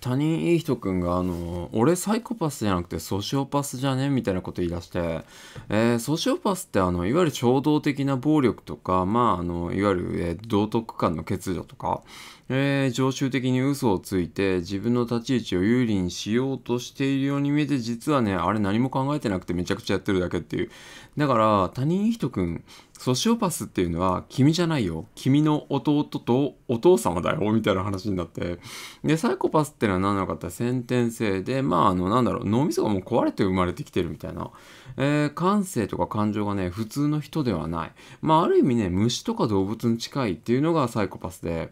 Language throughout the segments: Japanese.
他人いい人くんが、あの、俺サイコパスじゃなくてソシオパスじゃねみたいなこと言い出して、えー、ソシオパスって、あの、いわゆる衝動的な暴力とか、まあ、あの、いわゆる、えー、道徳観の欠如とか、えー、常習的に嘘をついて、自分の立ち位置を有利にしようとしているように見えて、実はね、あれ何も考えてなくてめちゃくちゃやってるだけっていう。だから、他人いい人くん、ソシオパスっていうのは君じゃないよ。君の弟とお父様だよ。みたいな話になって。で、サイコパスってのは何なのかって先天性で、まあ、あの、なんだろう、脳みそがもう壊れて生まれてきてるみたいな。えー、感性とか感情がね、普通の人ではない。まあ、ある意味ね、虫とか動物に近いっていうのがサイコパスで、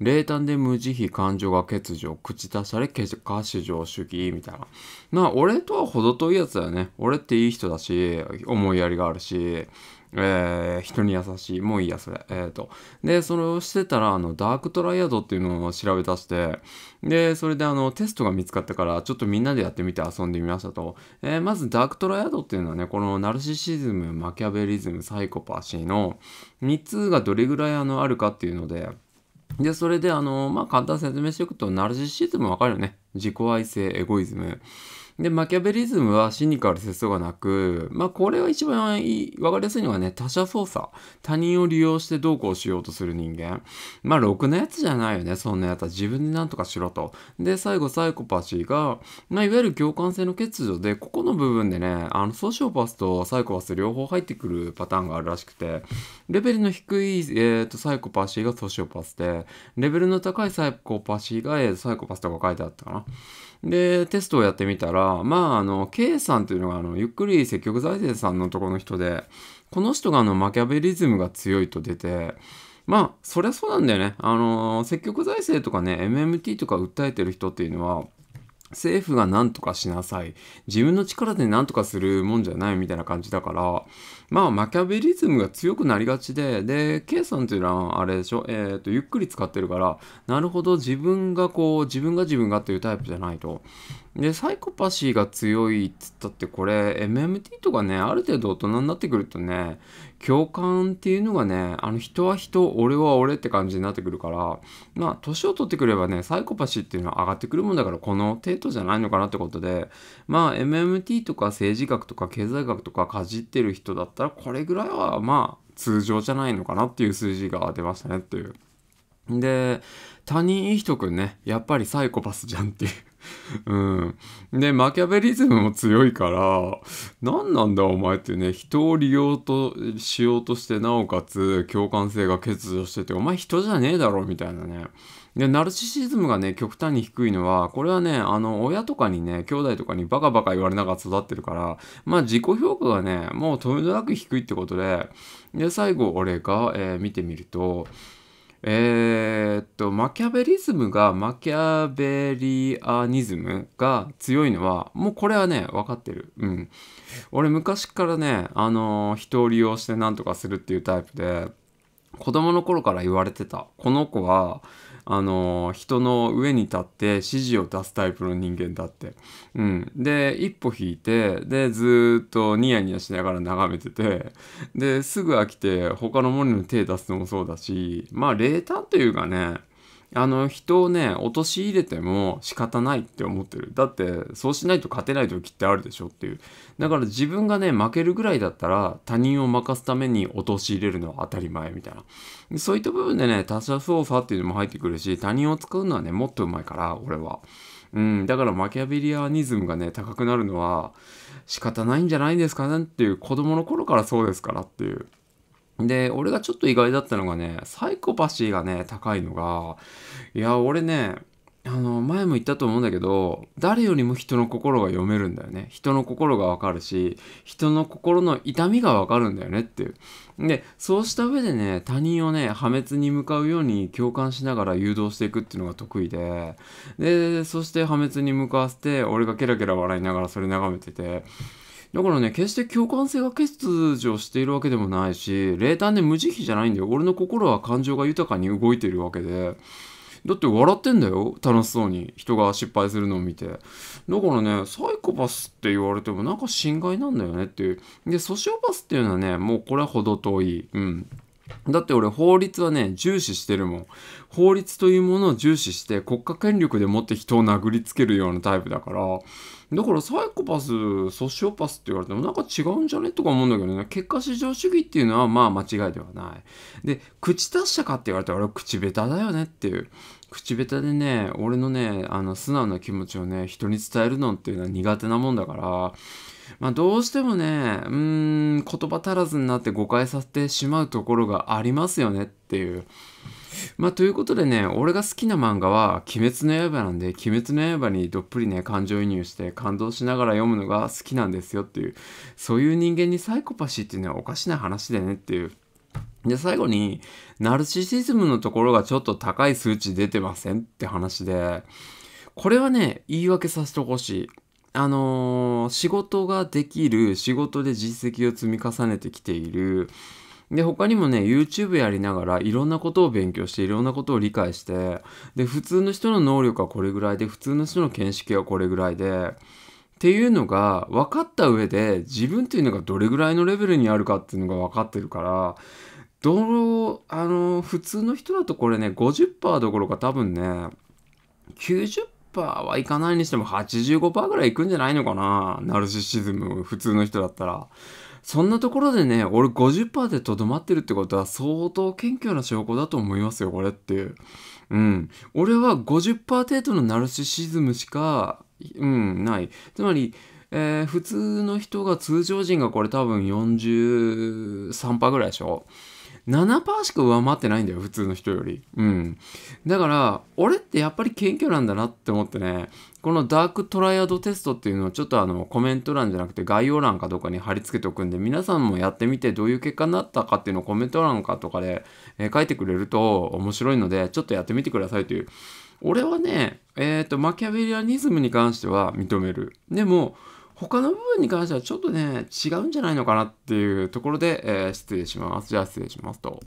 冷淡で無慈悲、感情が欠如、口出され、結果至上主義、みたいな。まあ、俺とは程遠いやつだよね。俺っていい人だし、思いやりがあるし、えー、人に優しい。もういいや、それ。えっ、ー、と。で、それをしてたら、あの、ダークトライアドっていうのを調べ出して、で、それであの、テストが見つかったから、ちょっとみんなでやってみて遊んでみましたと。えー、まず、ダークトライアドっていうのはね、このナルシシズム、マキャベリズム、サイコパシーの3つがどれぐらいあの、あるかっていうので、で、それであの、まあ、簡単説明していくと、ナルシシズムわかるよね。自己愛性、エゴイズム。で、マキャベリズムはシニカル説がなく、まあこれは一番いい、わかりやすいのはね、他者操作。他人を利用してどうこうしようとする人間。まあろくなやつじゃないよね、そんなやつは。自分で何とかしろと。で、最後サイコパシーが、まあいわゆる共感性の欠如で、ここの部分でね、あの、ソシオパスとサイコパス両方入ってくるパターンがあるらしくて、レベルの低い、えっ、と、サイコパシーがソシオパスで、レベルの高いサイコパシーが、えー、サイコパスとか書いてあったかな。で、テストをやってみたら、まあ、あの、K さんというのが、あの、ゆっくり積極財政さんのところの人で、この人が、あの、マキャベリズムが強いと出て、まあ、そりゃそうなんだよね。あの、積極財政とかね、MMT とか訴えてる人っていうのは、政府が何とかしなさい。自分の力で何とかするもんじゃないみたいな感じだから、まあ、マキャベリズムが強くなりがちで、で、K さんっていうのは、あれでしょ、えっ、ー、と、ゆっくり使ってるから、なるほど、自分がこう、自分が自分がっていうタイプじゃないと。で、サイコパシーが強いっつったってこれ MMT とかね、ある程度大人になってくるとね、共感っていうのがね、あの人は人、俺は俺って感じになってくるから、まあ年を取ってくればね、サイコパシーっていうのは上がってくるもんだからこの程度じゃないのかなってことで、まあ MMT とか政治学とか経済学とかかじってる人だったらこれぐらいはまあ通常じゃないのかなっていう数字が出ましたねっていう。で、他人いい人くんね、やっぱりサイコパスじゃんっていううん。で、マキャベリズムも強いから、何なんだお前ってね、人を利用としようとして、なおかつ共感性が欠如してて、お前人じゃねえだろ、みたいなね。で、ナルシシズムがね、極端に低いのは、これはね、あの、親とかにね、兄弟とかにバカバカ言われながら育ってるから、まあ自己評価がね、もうとんでもなく低いってことで、で、最後、俺が、えー、見てみると、えー、っとマキャベリズムがマキャベリアニズムが強いのはもうこれはね分かってるうん俺昔からねあのー、人を利用して何とかするっていうタイプで子供の頃から言われてたこの子はあの人の上に立って指示を出すタイプの人間だって。うん、で一歩引いてでずっとニヤニヤしながら眺めててですぐ飽きて他のものに手出すのもそうだしまあ冷淡というかねあの人をね陥れても仕方ないって思ってるだってそうしないと勝てない時ってあるでしょっていうだから自分がね負けるぐらいだったら他人を負かすために陥れるのは当たり前みたいなそういった部分でね他者操作っていうのも入ってくるし他人を使うのはねもっとうまいから俺は。うん、だからマキャベリアニズムがね高くなるのは仕方ないんじゃないですかねっていう子供の頃からそうですからっていう。で、俺がちょっと意外だったのがね、サイコパシーがね、高いのが、いや、俺ね、あの、前も言ったと思うんだけど、誰よりも人の心が読めるんだよね。人の心がわかるし、人の心の痛みがわかるんだよねっていう。で、そうした上でね、他人をね、破滅に向かうように共感しながら誘導していくっていうのが得意で、で、そして破滅に向かわせて、俺がケラケラ笑いながらそれ眺めてて、だからね、決して共感性が欠如しているわけでもないし、冷淡で無慈悲じゃないんだよ。俺の心は感情が豊かに動いているわけで。だって笑ってんだよ。楽しそうに。人が失敗するのを見て。だからね、サイコパスって言われてもなんか心外なんだよねっていう。で、ソシオパスっていうのはね、もうこれは程遠い。うん。だって俺法律はね、重視してるもん。法律というものを重視して国家権力でもって人を殴りつけるようなタイプだから、だからサイコパス、ソシオパスって言われてもなんか違うんじゃねとか思うんだけどね、結果至上主義っていうのはまあ間違いではない。で、口達者かって言われたら俺は口下手だよねっていう。口下手でね、俺のね、あの素直な気持ちをね、人に伝えるのっていうのは苦手なもんだから、まあ、どうしてもね、うん、言葉足らずになって誤解させてしまうところがありますよねっていう。まあ、ということでね、俺が好きな漫画は、鬼滅の刃なんで、鬼滅の刃にどっぷりね、感情移入して感動しながら読むのが好きなんですよっていう、そういう人間にサイコパシーっていうのはおかしな話でねっていう。で、最後に、ナルシシズムのところがちょっと高い数値出てませんって話で、これはね、言い訳させてほしい。あのー、仕事ができる、仕事で実績を積み重ねてきている、で、他にもね、YouTube やりながらいろんなことを勉強して、いろんなことを理解して、で、普通の人の能力はこれぐらいで、普通の人の見識はこれぐらいで、っていうのが分かった上で、自分っていうのがどれぐらいのレベルにあるかっていうのが分かってるから、どう、あのー、普通の人だとこれね、50%どころか多分ね、90%はいかないにしても85%ぐらいいくんじゃないのかなナルシシズム、普通の人だったら。そんなところでね、俺50%でとどまってるってことは相当謙虚な証拠だと思いますよ、これって。うん。俺は50%程度のナルシシズムしか、うん、ない。つまり、えー、普通の人が、通常人がこれ多分43%ぐらいでしょ7%しか上回ってないんだよ、普通の人より。うん。だから、俺ってやっぱり謙虚なんだなって思ってね、このダークトライアドテストっていうのをちょっとあのコメント欄じゃなくて概要欄かどっかに貼り付けておくんで、皆さんもやってみてどういう結果になったかっていうのをコメント欄かとかで、えー、書いてくれると面白いので、ちょっとやってみてくださいという。俺はね、えっ、ー、と、マキャベリアニズムに関しては認める。でも、他の部分に関してはちょっとね、違うんじゃないのかなっていうところで、えー、失礼します。じゃあ失礼しますと。